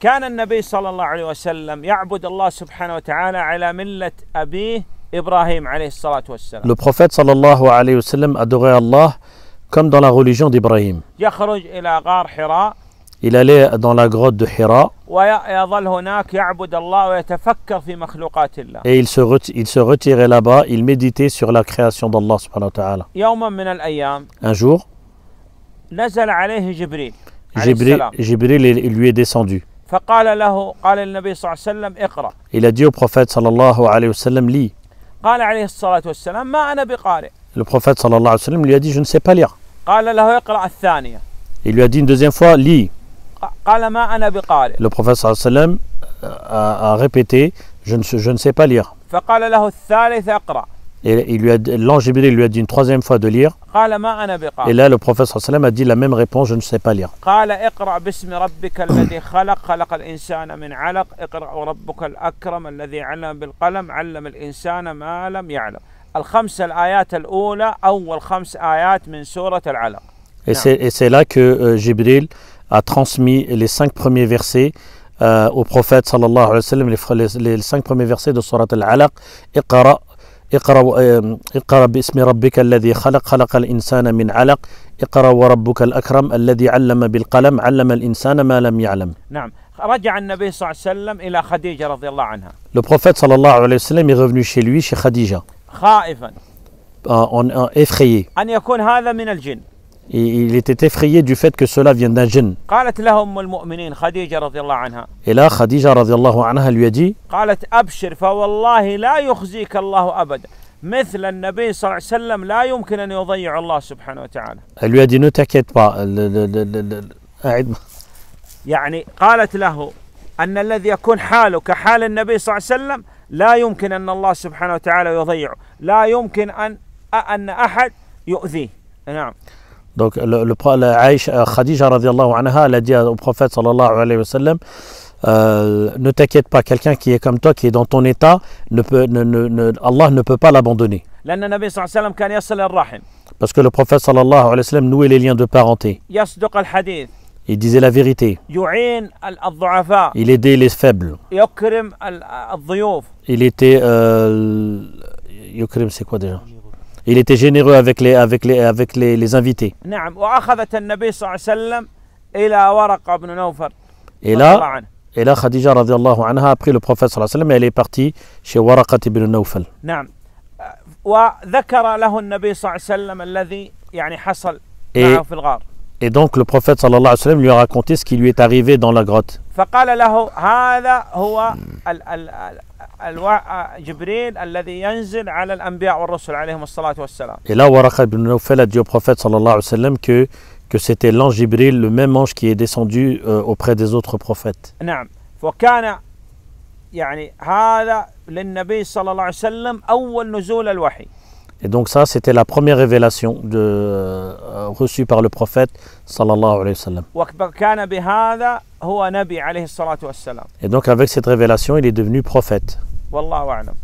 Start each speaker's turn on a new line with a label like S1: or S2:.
S1: كان النبي صلى الله عليه وسلم يعبد الله سبحانه وتعالى على ملة أبيه إبراهيم عليه الصلاة والسلام. Le
S2: prophète صلى الله عليه وسلم adorait Allah comme dans la religion d'Ibrahim.
S1: يخرج إلى غار حراء.
S2: Il allait dans la grotte de Hira.
S1: ويظل هناك يعبد الله ويتفكر في مخلوقات الله. Et
S2: il se il se retirait là-bas, il méditait sur la création d'Allah سبحانه وتعالى.
S1: يوما من الأيام. Un jour. نزل عليه جبريل. جبريل
S2: جبريل lui est descendu.
S1: فقال له قال النبي صلى الله عليه وسلم اقرا
S2: الى ديو بروفيت صلى الله عليه وسلم لي
S1: قال عليه الصلاه والسلام ما انا بقارئ
S2: le prophète صلى الله عليه وسلم lui a dit je ne sais
S1: قال له اقرا الثانيه
S2: il lui a dit une deuxième fois li
S1: قال ما انا بقارئ le
S2: prophète صلى الله عليه وسلم a, a répété je ne je ne sais pas lire
S1: فقال له الثالثه اقرا
S2: Et il lui a, l'ange Jibril lui a dit une troisième fois de lire. Et là, le prophète sallam a dit la même réponse, je ne sais pas lire. Et c'est là que euh, Jibril a transmis les cinq premiers versets euh, au prophète sallallahu alayhi wa sallam, les, les, les, cinq premiers versets de Surat al-Alaq, Iqra اقرأ اقرأ باسم ربك الذي خلق خلق الإنسان من علق اقرأ وربك الأكرم الذي علم بالقلم علم الإنسان ما لم يعلم
S1: نعم رجع النبي صلى الله عليه وسلم إلى خديجة رضي الله عنها
S2: Le prophète صلى الله عليه وسلم est revenu chez lui, chez خديجة
S1: خائفا.
S2: Euh, آه، en, آه، effrayé.
S1: أن يكون هذا من الجن.
S2: il était effrayé du fait que cela vient d'un djinn.
S1: قالت له أم المؤمنين خديجة رضي الله عنها.
S2: الى خديجه رضي الله عنها lui a dit.
S1: قالت أبشر فوالله لا يخزيك الله أبدا. مثل النبي صلى الله عليه وسلم لا يمكن أن يضيع الله سبحانه وتعالى.
S2: Elle lui a dit ne t'inquiète pas. أعد.
S1: يعني قالت له أن الذي يكون حاله كحال النبي صلى الله عليه وسلم لا يمكن أن الله سبحانه وتعالى يضيعه. لا يمكن أن أن أحد يؤذيه. نعم.
S2: Donc, le, euh, Khadija anha, a dit au prophète sallallahu alayhi wa sallam euh, Ne t'inquiète pas, quelqu'un qui est comme toi, qui est dans ton état, Allah ne peut pas l'abandonner. Parce que le prophète sallallahu alayhi wa sallam nouait les liens de parenté. Il disait la vérité. Il aidait les faibles. Il était. Euh, c'est quoi déjà il était généreux avec les, avec les, avec les, les invités. Et là, et là Khadija radiallahu anha a pris le prophète sallallahu alayhi wa sallam et elle est partie chez Waraqat ibn Nawfal.
S1: وذكر
S2: Et donc le prophète sallallahu alayhi wa sallam lui a raconté ce qui lui est arrivé dans la grotte.
S1: جبريل الذي ينزل على الأنبياء والرسل عليهم الصلاة والسلام.
S2: Et là, Waraka ibn Nawfal a dit au prophète sallallahu alayhi wa sallam que, que c'était l'ange Jibril, le même ange qui est descendu euh, auprès des autres prophètes.
S1: نعم. وكان يعني هذا للنبي صلى الله عليه وسلم أول نزول الوحي.
S2: Et donc ça, c'était la première révélation de, euh, reçue par le prophète sallallahu alayhi
S1: wa sallam.
S2: Et donc avec cette révélation, il est devenu prophète.
S1: والله أعلم